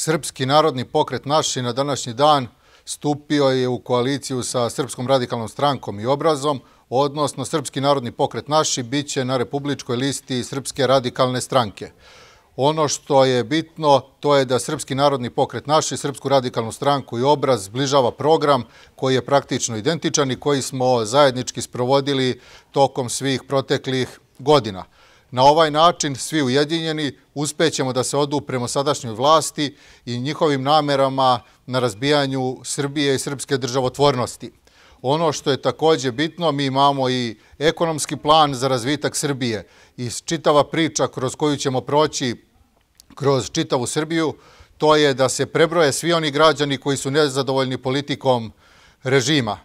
Srpski narodni pokret naši na današnji dan stupio je u koaliciju sa Srpskom radikalnom strankom i obrazom, odnosno Srpski narodni pokret naši bit će na republičkoj listi Srpske radikalne stranke. Ono što je bitno, to je da Srpski narodni pokret naši, Srpsku radikalnu stranku i obraz zbližava program koji je praktično identičan i koji smo zajednički sprovodili tokom svih proteklih godina. Na ovaj način svi ujedinjeni uspećemo da se oduprimo sadašnjoj vlasti i njihovim namerama na razbijanju Srbije i srpske državotvornosti. Ono što je također bitno, mi imamo i ekonomski plan za razvitak Srbije i čitava priča kroz koju ćemo proći kroz čitavu Srbiju, to je da se prebroje svi oni građani koji su nezadovoljni politikom režima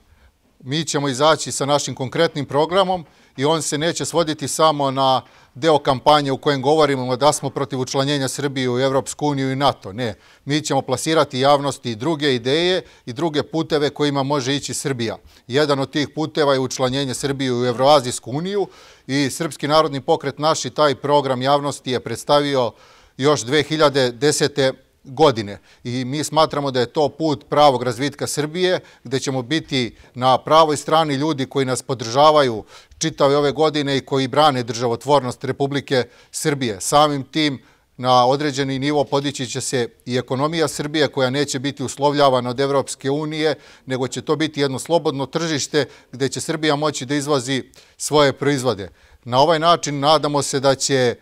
mi ćemo izaći sa našim konkretnim programom i on se neće svoditi samo na deo kampanje u kojem govorimo da smo protiv učlanjenja Srbije u Evropsku uniju i NATO. Ne, mi ćemo plasirati javnosti i druge ideje i druge puteve kojima može ići Srbija. Jedan od tih puteva je učlanjenje Srbije u Evroazijsku uniju i Srpski narodni pokret naši taj program javnosti je predstavio još 2010 godine. I mi smatramo da je to put pravog razvitka Srbije, gde ćemo biti na pravoj strani ljudi koji nas podržavaju čitave ove godine i koji brane državotvornost Republike Srbije. Samim tim, na određeni nivo podići će se i ekonomija Srbije koja neće biti uslovljavana od Evropske unije, nego će to biti jedno slobodno tržište gde će Srbija moći da izvazi svoje proizvode. Na ovaj način nadamo se da će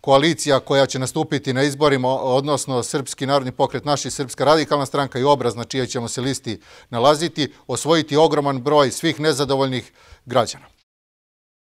koalicija koja će nastupiti na izborima, odnosno Srpski narodni pokret, naši Srpska radikalna stranka i obraz na čije ćemo se listi nalaziti, osvojiti ogroman broj svih nezadovoljnih građana.